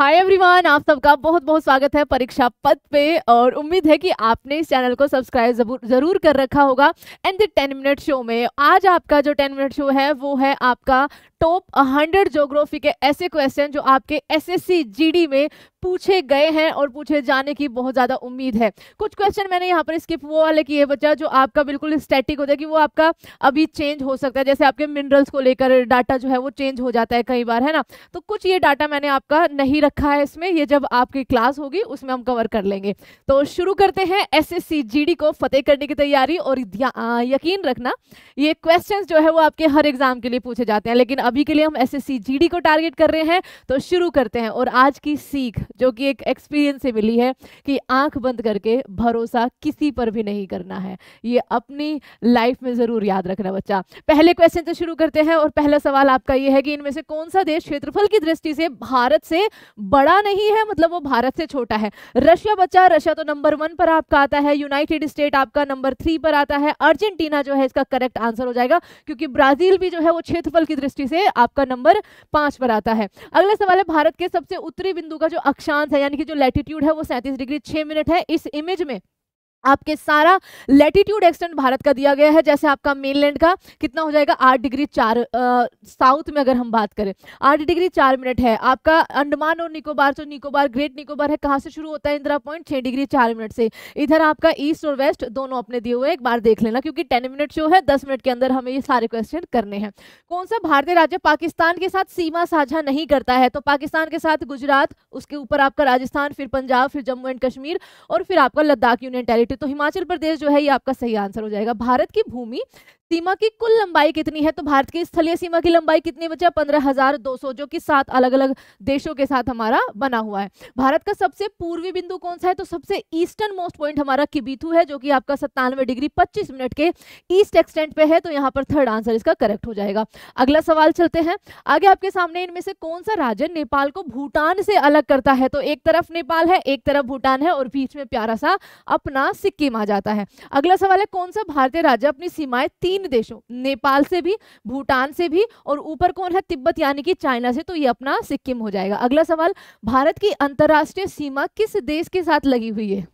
hi everyone आप सबका बहुत बहुत स्वागत है परीक्षा पद पे और उम्मीद है कि आपने इस चैनल को सब्सक्राइब जरूर कर रखा होगा and the ten minute show में आज आपका जो टेन मिनट शो है वो है आपका टॉप 100 जोग्राफी के ऐसे क्वेश्चन जो आपके एसएससी जीडी में पूछे गए हैं और पूछे जाने की बहुत ज़्यादा उम्मीद है कुछ क्वेश्चन मैंने यहाँ पर स्किप वो वाले किए बच्चा जो आपका बिल्कुल स्टैटिक होता है कि वो आपका अभी चेंज हो सकता है जैसे आपके मिनरल्स को लेकर डाटा जो है वो चेंज हो जाता है कई बार है ना तो कुछ ये डाटा मैंने आपका नहीं रखा है इसमें ये जब आपकी क्लास होगी उसमें हम कवर कर लेंगे तो शुरू करते हैं एस एस को फतेह करने की तैयारी और यकीन रखना ये क्वेश्चन जो है वो आपके हर एग्जाम के लिए पूछे जाते हैं लेकिन अभी के लिए हम एस एस को टारगेट कर रहे हैं तो शुरू करते हैं और आज की सीख जो कि एक एक्सपीरियंस से मिली है कि आंख बंद करके भरोसा किसी पर भी नहीं करना है ये अपनी लाइफ में ज़रूर याद रखना बच्चा पहले क्वेश्चन से शुरू करते हैं और पहला सवाल आपका ये है कि इनमें से कौन सा देश क्षेत्रफल की दृष्टि से भारत से बड़ा नहीं है मतलब वो भारत से छोटा है रशिया बच्चा रशिया तो नंबर वन पर आपका आता है यूनाइटेड स्टेट आपका नंबर थ्री पर आता है अर्जेंटीना जो है इसका करेक्ट आंसर हो जाएगा क्योंकि ब्राजील भी जो है वो क्षेत्रफल की दृष्टि से से आपका नंबर पांच पर आता है अगला सवाल है भारत के सबसे उत्तरी बिंदु का जो अक्षांश है यानी कि जो लैटिट्यूड है वो सैंतीस डिग्री छह मिनट है इस इमेज में आपके सारा लेटीट्यूड एक्सटेंड भारत का दिया गया है जैसे आपका मेनलैंड का कितना हो जाएगा आठ डिग्री चार साउथ में अगर हम बात करें आठ डिग्री चार मिनट है आपका अंडमान और निकोबार जो तो निकोबार ग्रेट निकोबार है कहाँ से शुरू होता है इंदिरा पॉइंट छः डिग्री चार मिनट से इधर आपका ईस्ट और वेस्ट दोनों अपने दिए हुए एक बार देख लेना क्योंकि टेन मिनट शो है दस मिनट के अंदर हमें ये सारे क्वेश्चन करने हैं कौन सा भारतीय राज्य पाकिस्तान के साथ सीमा साझा नहीं करता है तो पाकिस्तान के साथ गुजरात उसके ऊपर आपका राजस्थान फिर पंजाब फिर जम्मू एंड कश्मीर और फिर आपका लद्दाख यूनियन टेरिटरी तो हिमाचल प्रदेश जो है ये आपका सही आंसर हो जाएगा भारत की भूमि सीमा की कुल लंबाई कितनी है तो भारत की स्थलीय सीमा की लंबाई कितनी बचा पंद्रह हजार दो सौ जो कि सात अलग अलग देशों के साथ हमारा बना हुआ है भारत का सबसे पूर्वी बिंदु कौन सा है तो सबसे ईस्टर्न मोस्ट पॉइंट हमारा किबीथू है जो कि आपका सत्तानवे डिग्री पच्चीस मिनट के ईस्ट एक्सटेंट पे है तो यहाँ पर थर्ड आंसर इसका करेक्ट हो जाएगा अगला सवाल चलते हैं आगे आपके सामने इनमें से कौन सा राज्य नेपाल को भूटान से अलग करता है तो एक तरफ नेपाल है एक तरफ भूटान है और बीच में प्यारा सा अपना सिक्किम आ जाता है अगला सवाल है कौन सा भारतीय राज्य अपनी सीमाएं तीन तीन देशों नेपाल से भी भूटान से भी और ऊपर कौन है तिब्बत यानी कि चाइना से तो ये अपना सिक्किम हो जाएगा अगला सवाल भारत की अंतर्राष्ट्रीय सीमा किस देश के साथ लगी हुई है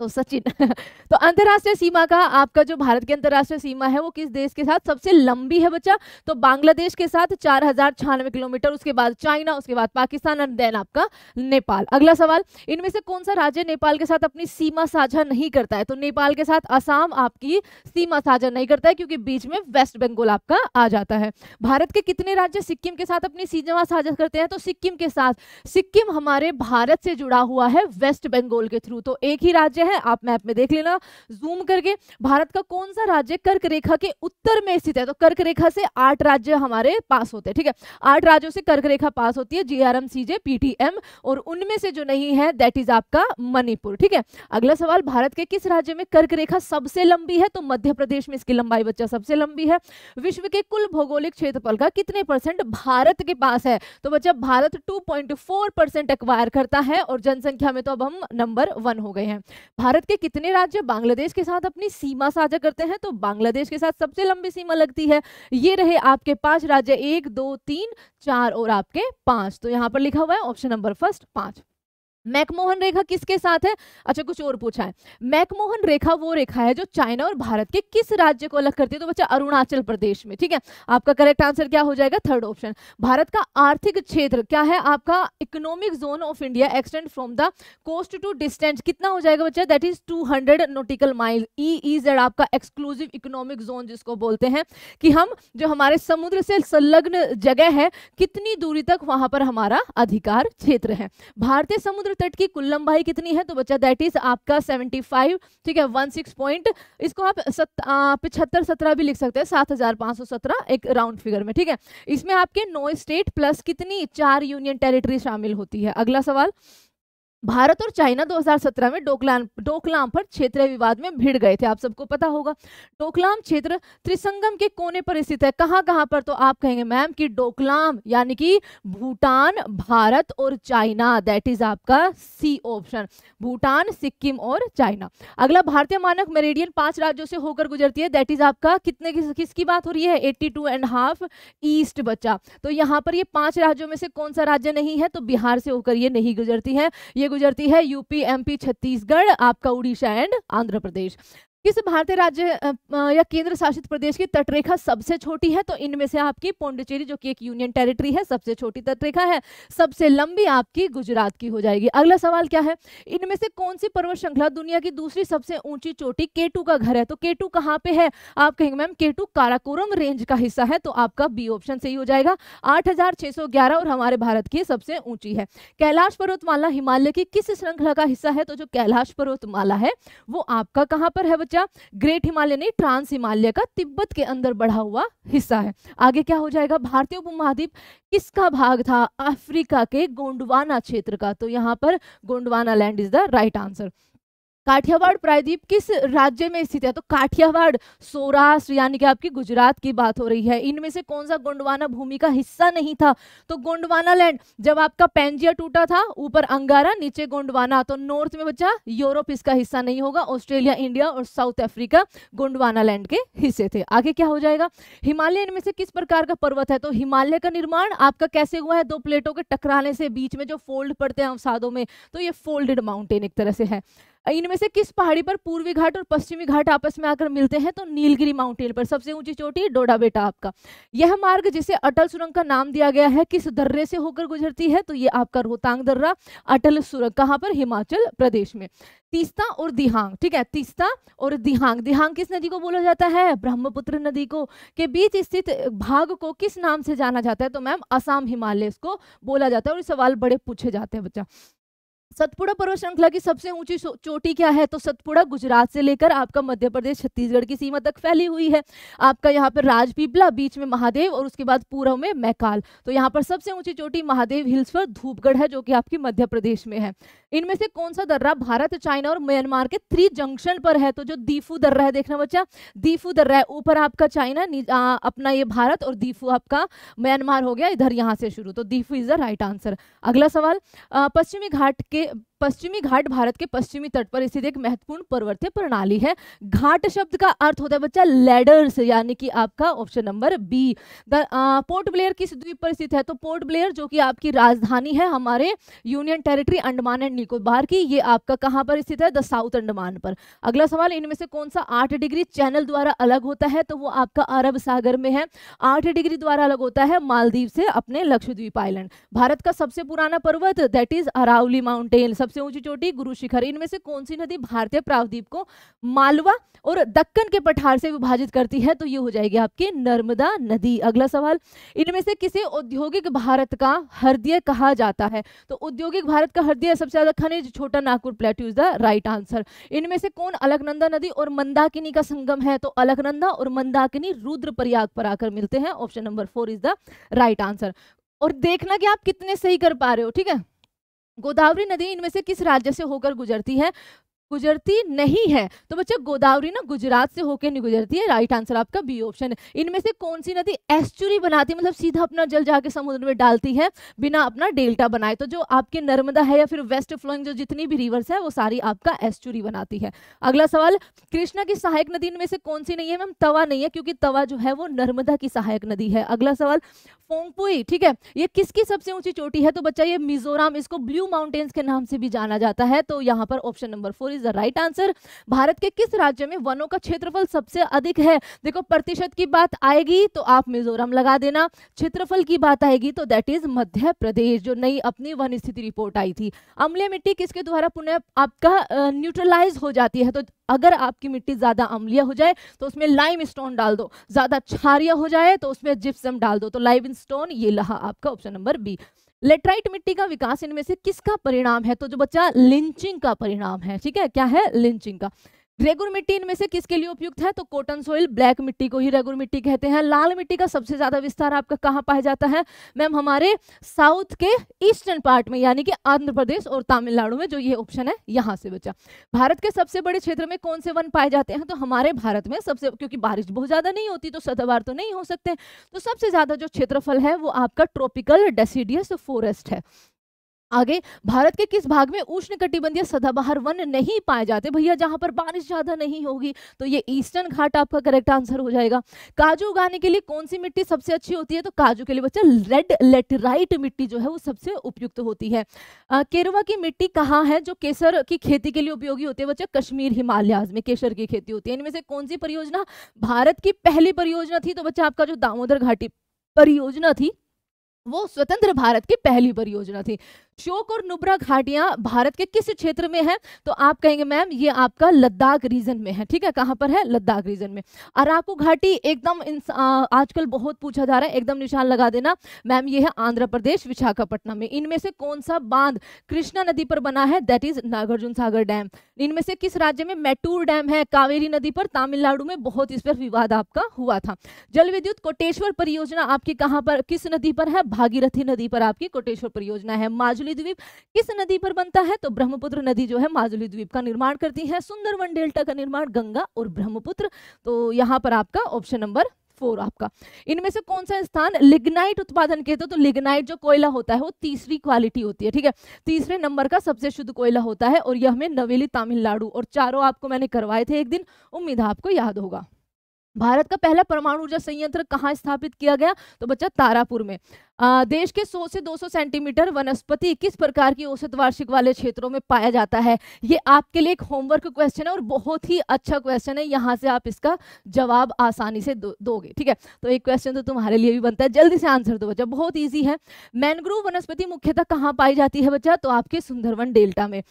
तो सचिन तो अंतर्राष्ट्रीय सीमा का आपका जो भारत की अंतर्राष्ट्रीय सीमा है वो किस देश के साथ सबसे लंबी है बच्चा तो बांग्लादेश के साथ चार हजार छियानवे किलोमीटर उसके बाद चाइना उसके बाद पाकिस्तान और देन आपका नेपाल अगला सवाल इनमें से कौन सा राज्य नेपाल के साथ अपनी सीमा साझा नहीं करता है तो नेपाल के साथ आसाम आपकी सीमा साझा नहीं करता है क्योंकि बीच में वेस्ट बंगाल आपका आ जाता है भारत के कितने राज्य सिक्किम के साथ अपनी सीमा साझा करते हैं तो सिक्किम के साथ सिक्किम हमारे भारत से जुड़ा हुआ है वेस्ट बंगाल के थ्रू तो एक ही राज्य है आप मैप में देख लेना जूम करके भारत का कौन सा राज्य कर्क रेखा के उत्तर में स्थित है तो कर्क रेखा से आठ राज्य हमारे पास होते हैं ठीक है आठ राज्यों से कर्क रेखा पास होती है जीआरएम सीजे पीटीएम और उनमें से जो नहीं है दैट इज आपका मणिपुर ठीक है अगला सवाल भारत के किस राज्य में कर्क रेखा सबसे लंबी है तो मध्य प्रदेश में इसकी लंबाई बच्चा सबसे लंबी है विश्व के कुल भौगोलिक क्षेत्रफल का कितने परसेंट भारत के पास है तो बच्चा भारत 2.4 परसेंट एक्वायर करता है और जनसंख्या में तो अब हम नंबर वन हो गए हैं भारत के कितने राज्य बांग्लादेश के साथ अपनी सीमा साझा करते हैं तो बांग्लादेश के साथ सबसे लंबी सीमा लगती है ये रहे आपके पांच राज्य एक दो तीन चार और आपके पांच तो यहाँ पर लिखा हुआ है ऑप्शन नंबर फर्स्ट पांच मैकमोहन रेखा किसके साथ है अच्छा कुछ और पूछा है मैकमोहन रेखा वो रेखा है जो चाइना और भारत के किस राज्य को अलग करती है तो बच्चा अरुणाचल प्रदेश में ठीक है आपका करेक्ट आंसर क्या हो जाएगा थर्ड ऑप्शन भारत का आर्थिक क्षेत्र क्या है आपका economic zone of India extend from the coast to distance कितना हो जाएगा बच्चा that is two nautical mile E E Z आपका एक्सक्लूसिव इकोनॉमिक जोन जिसको बोलते हैं कि हम जो हमारे समुद्र से संलग्न जगह है कितनी दूरी तक वहां पर हमारा अधिकार क्षेत्र है भारतीय समुद्र समुद्र तट की कुल लंबाई कितनी है तो बच्चा दैट इज आपका 75 ठीक है 16 पॉइंट इसको आप पिछहत्तर सत्रह भी लिख सकते हैं 7517 एक राउंड फिगर में ठीक है इसमें आपके नौ स्टेट प्लस कितनी चार यूनियन टेरिटरी शामिल होती है अगला सवाल भारत और चाइना 2017 में डोकलाम डोकलाम पर क्षेत्रीय विवाद में भिड़ गए थे आप सबको पता होगा डोकलाम क्षेत्र त्रिसंगम के कोने पर स्थित है कहां कहां पर तो आप कहेंगे मैम कि डोकलाम यानी कि भूटान भारत और चाइना दैट इज आपका सी ऑप्शन भूटान सिक्किम और चाइना अगला भारतीय मानक मेरेडियन पांच राज्यों से होकर गुजरती है दैट इज आपका कितने किस, किसकी बात हो रही है eighty two and half east बच्चा तो यहाँ पर ये पांच राज्यों में से कौन सा राज्य नहीं है तो बिहार से होकर ये नहीं गुजरती है ये गुजरती है यूपी एमपी छत्तीसगढ़ आपका उड़ीसा एंड आंध्र प्रदेश किस भारतीय राज्य या केंद्र शासित प्रदेश की तटरेखा सबसे छोटी है तो इनमें से आपकी पौंडचेरी जो कि एक यूनियन टेरिटरी है सबसे छोटी तटरेखा है सबसे लंबी आपकी गुजरात की हो जाएगी अगला सवाल क्या है इनमें से कौन सी पर्वत श्रृंखला दुनिया की दूसरी सबसे ऊंची चोटी केटू का घर है तो केटू कहाँ पे है आप कहेंगे मैम केटू काराकोरम रेंज का हिस्सा है तो आपका बी ऑप्शन सही हो जाएगा आठ और हमारे भारत की सबसे ऊंची है कैलाश पर्वतमाला हिमालय की किस श्रृंखला का हिस्सा है तो जो कैलाश पर्वतमाला है वो आपका कहाँ पर है बच्चा ग्रेट हिमालय नहीं ट्रांस हिमालय का तिब्बत के अंदर बढ़ा हुआ हिस्सा है आगे क्या हो जाएगा भारतीय उपमहाद्वीप किसका भाग था अफ्रीका के गोंडवाना क्षेत्र का तो यहाँ पर Gondwana land is the right answer Kathiawar प्रायद्वीप किस राज्य में स्थित है तो काठियावाड़ सौराष्ट्र यानी कि आपकी गुजरात की बात हो रही है इनमें से कौन सा गोंडवाना भूमि का हिस्सा नहीं था तो गोंडवाना लैंड जब आपका पेंजिया टूटा था ऊपर अंगारा नीचे गोंडवाना तो नॉर्थ में बच्चा यूरोप इसका हिस्सा नहीं होगा ऑस्ट्रेलिया इंडिया और साउथ अफ्रीका गोंडवाना लैंड के हिस्से थे आगे क्या हो जाएगा हिमालय इनमें से किस प्रकार का पर्वत है तो हिमालय का निर्माण आपका कैसे हुआ है दो प्लेटों के टकराने से बीच में जो फोल्ड पड़ते हैं अवसादों में तो ये फोल्डेड माउंटेन एक तरह से है इनमें से किस पहाड़ी पर पूर्वी घाट और पश्चिमी घाट आपस में आकर मिलते हैं तो नीलगिरी माउंटेन पर सबसे ऊंची चोटी डोडा बेटा आपका यह मार्ग जिसे अटल सुरंग का नाम दिया गया है किस दर्रे से होकर गुजरती है तो ये आपका रोहतांग दर्रा अटल सुरंग कहाँ पर हिमाचल प्रदेश में तीस्ता और दिहांग ठीक है तीस्ता और दिहांग दिहांग किस नदी को बोला जाता है ब्रह्मपुत्र नदी को के बीच स्थित भाग को किस नाम से जाना जाता है तो मैम असम हिमालय को बोला जाता है और सवाल बड़े पूछे जाते हैं बच्चा सतपुड़ा पर्वत श्रृंखला की सबसे ऊंची चोटी क्या है तो सतपुड़ा गुजरात से लेकर आपका मध्य प्रदेश छत्तीसगढ़ की सीमा तक फैली हुई है आपका यहाँ पर राजपीपला बीच में महादेव और उसके बाद पूर्व में मैकाल तो यहाँ पर सबसे ऊंची चोटी महादेव हिल्स पर धूपगढ़ है जो कि आपकी मध्य प्रदेश में है इनमें से कौन सा दर्रा भारत चाइना और म्यांमार के थ्री जंक्शन पर है तो जो दीफू दर्रा है देखना बच्चा दीफू दर्रा है ऊपर आपका चाइना अपना ये भारत और दीफू आपका म्यांमार हो गया इधर यहाँ से शुरू तो Diphu is the right answer अगला सवाल पश्चिमी घाट के que पश्चिमी घाट भारत के पश्चिमी तट पर स्थित एक महत्वपूर्ण पर्वतीय प्रणाली है घाट शब्द का अर्थ होता है बच्चा लेडर्स यानी कि आपका option number B Port Blair किस द्वीप पर स्थित है तो पोर्ट ब्लेयर जो कि आपकी राजधानी है हमारे union territory Andaman and Nicobar की ये आपका कहाँ पर स्थित है द साउथ अंडमान पर अगला सवाल इनमें से कौन सा आठ डिग्री चैनल द्वारा अलग होता है तो वो आपका अरब सागर में है आठ डिग्री द्वारा अलग होता है मालदीव से अपने लक्षद्वीप आइलैंड भारत का सबसे पुराना पर्वत दैट इज अरावली माउंटेन सब सबसे ऊंची चोटी गुरु शिखर इनमें से कौन सी नदी भारतीय प्रावद्वीप को मालवा और दक्कन के पठार से विभाजित करती है तो ये हो जाएगी आपकी नर्मदा नदी अगला सवाल इनमें से किसे औद्योगिक भारत का हृदय कहा जाता है तो औद्योगिक भारत का हृदय सबसे ज्यादा खनिज Chota Nagpur plate is the right answer इनमें से कौन अलकनंदा नदी और मंदाकिनी का संगम है तो अलकनंदा और मंदाकिनी रुद्रप्रयाग पर आकर मिलते हैं option number four is the right answer और देखना कि आप कितने सही कर पा रहे हो ठीक है गोदावरी नदी इनमें से किस राज्य से होकर गुजरती है गुजरती नहीं है तो बच्चे गोदावरी ना गुजरात से होकर नहीं गुजरती है राइट आंसर आपका बी ऑप्शन है इनमें से कौन सी नदी एस्चुरी बनाती है मतलब सीधा अपना जल जाके समुद्र में डालती है बिना अपना डेल्टा बनाए तो जो आपके नर्मदा है या फिर वेस्ट फ्लोइंग जो जितनी भी रिवर्स है वो सारी आपका एस्चुरी बनाती है अगला सवाल कृष्णा की सहायक नदी इनमें से कौन सी नहीं है मैम तवा नहीं है क्योंकि तवा जो है वो नर्मदा की सहायक नदी है अगला सवाल फोंगपुई ठीक है ये किसकी सबसे ऊंची चोटी है तो बच्चा ये मिजोराम इसको ब्लू माउंटेन्स के नाम से भी जाना जाता है तो यहाँ पर option number four is the right answer भारत के किस राज्य में वनों का क्षेत्रफल सबसे अधिक है देखो प्रतिशत की बात आएगी तो आप मिजोरम लगा देना क्षेत्रफल की बात आएगी तो दैट इज मध्य प्रदेश जो नई अपनी वन स्थिति रिपोर्ट आई थी अम्लीय मिट्टी किसके द्वारा पुनः आपका न्यूट्रलाइज हो जाती है तो अगर आपकी मिट्टी ज़्यादा अम्लीय हो जाए तो उसमें लाइम स्टोन डाल दो ज़्यादा क्षारिय हो जाए तो उसमें जिप्सम डाल दो तो लाइम स्टोन ये लहा आपका ऑप्शन नंबर बी लेटराइट मिट्टी का विकास इनमें से किसका परिणाम है तो जो बच्चा लिंचिंग का परिणाम है ठीक है क्या है लिंचिंग का रेगुर मिट्टी इनमें से किसके लिए उपयुक्त है तो कॉटन सोइल ब्लैक मिट्टी को ही रेगुर मिट्टी कहते हैं लाल मिट्टी का सबसे ज्यादा विस्तार आपका कहाँ पाया जाता है मैम हमारे साउथ के ईस्टर्न पार्ट में यानी कि आंध्र प्रदेश और तमिलनाडु में जो ये ऑप्शन है यहाँ से बचा भारत के सबसे बड़े क्षेत्र में कौन से वन पाए जाते हैं तो हमारे भारत में सबसे क्योंकि बारिश बहुत ज्यादा नहीं होती तो सदावार तो नहीं हो सकते तो सबसे ज्यादा जो क्षेत्रफल है वो आपका ट्रॉपिकल डेसीडियस फॉरेस्ट है आगे भारत के किस भाग में उष्ण कटिबंधीय सदाबहार वन नहीं पाए जाते भैया जहां पर बारिश ज़्यादा नहीं होगी तो ये ईस्टर्न घाट आपका करेक्ट आंसर हो जाएगा काजू उगाने के लिए कौन सी मिट्टी सबसे अच्छी होती है तो काजू के लिए बच्चा रेड लेटराइट मिट्टी जो है वो सबसे उपयुक्त होती है केरवा की मिट्टी कहाँ है जो केसर की खेती के लिए उपयोगी होती है बच्चा कश्मीर हिमालयाज में केसर की खेती होती है इनमें से कौन सी परियोजना भारत की पहली परियोजना थी तो बच्चा आपका जो दामोदर घाटी परियोजना थी वो स्वतंत्र भारत की पहली परियोजना थी शोक और नुब्रा घाटियां भारत के किस क्षेत्र में है तो आप कहेंगे मैम ये आपका लद्दाख रीजन में है ठीक है कहां पर है लद्दाख रीजन में अराकू घाटी एकदम आजकल बहुत पूछा जा रहा है एकदम निशान लगा देना मैम ये है आंध्र प्रदेश विशाखापट्टनम में इनमें से कौन सा बांध कृष्णा नदी पर बना है that is Nagarjuna Sagar dam इनमें से किस राज्य में मैटूर डैम है कावेरी नदी पर तमिलनाडु में बहुत इस पर विवाद आपका हुआ था जल विद्युत कोटेश्वर परियोजना आपकी कहां पर किस नदी पर है भागीरथी नदी पर आपकी कोटेश्वर परियोजना है माजुली माजुली द्वीप किस नदी पर बनता है तो ब्रह्मपुत्र नदी जो है माजुली द्वीप का निर्माण करती है सुंदरवन डेल्टा का निर्माण गंगा और ब्रह्मपुत्र तो यहाँ पर आपका ऑप्शन नंबर फोर आपका इनमें से कौन सा स्थान लिग्नाइट उत्पादन के तो, तो लिग्नाइट जो कोयला होता है वो तीसरी क्वालिटी होती है ठीक है तीसरे नंबर का सबसे शुद्ध कोयला होता है और यह हमें नवेली तमिलनाडु और चारों आपको मैंने करवाए थे एक दिन उम्मीद आपको याद होगा भारत का पहला परमाणु ऊर्जा संयंत्र कहाँ स्थापित किया गया तो बच्चा तारापुर में देश के 100 से 200 सेंटीमीटर वनस्पति किस प्रकार की औसत वार्षिक वाले क्षेत्रों में पाया जाता है ये आपके लिए एक होमवर्क क्वेश्चन है और बहुत ही अच्छा क्वेश्चन है यहाँ से आप इसका जवाब आसानी से दो, दोगे ठीक है तो एक क्वेश्चन तो तुम्हारे लिए भी बनता है जल्दी से आंसर दो बच्चा बहुत ईजी है मैनग्रोव वनस्पति मुख्यतः कहाँ पाई जाती है बच्चा तो आपके सुंदरवन डेल्टा में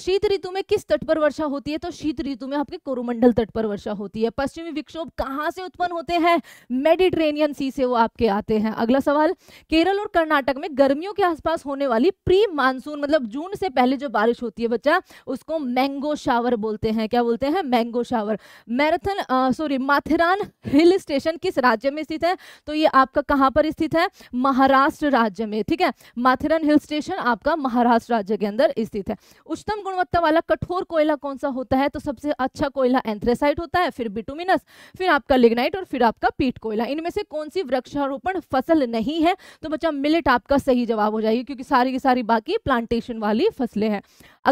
शीत ऋतु में किस तट पर वर्षा होती है तो शीत ऋतु में आपके कोरुमंडल तट पर वर्षा होती है पश्चिमी विक्षोभ कहाँ से उत्पन्न होते हैं मेडिट्रेनियन सी से वो आपके आते हैं अगला सवाल केरल और कर्नाटक में गर्मियों के आसपास होने वाली प्री मानसून मतलब जून से पहले जो बारिश होती है बच्चा उसको मैंगो शावर बोलते हैं क्या बोलते हैं mango shower marathon sorry Matheran hill station किस राज्य में स्थित है तो ये आपका कहाँ पर स्थित है महाराष्ट्र राज्य में ठीक है माथेरान हिल स्टेशन आपका महाराष्ट्र राज्य के अंदर स्थित है उच्चतम गुणवत्ता वाला कठोर कोयला कौन सा होता है तो सबसे अच्छा कोयला एंथ्रेसाइट होता है फिर बिटुमिनस फिर आपका लिग्नाइट और फिर आपका पीट कोयला इनमें से कौन सी वृक्षारोपण फसल नहीं है तो बच्चा मिलेट आपका सही जवाब हो जाएगी क्योंकि सारी की सारी बाकी प्लांटेशन वाली फसलें हैं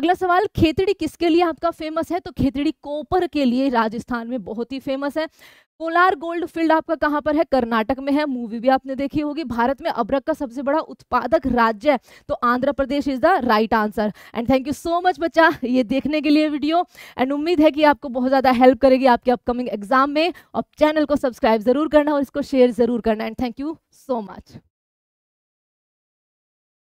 अगला सवाल खेतड़ी किसके लिए आपका फेमस है तो खेतड़ी कोपर के लिए राजस्थान में बहुत ही फेमस है कोलार गोल्ड फील्ड आपका कहाँ पर है कर्नाटक में है मूवी भी आपने देखी होगी भारत में अब्रक का सबसे बड़ा उत्पादक राज्य है तो Andhra Pradesh is the right answer and thank you so much बच्चा ये देखने के लिए वीडियो एंड उम्मीद है कि आपको बहुत ज़्यादा हेल्प करेगी आपके अपकमिंग एग्जाम में और चैनल को सब्सक्राइब जरूर करना और इसको शेयर जरूर करना and thank you so much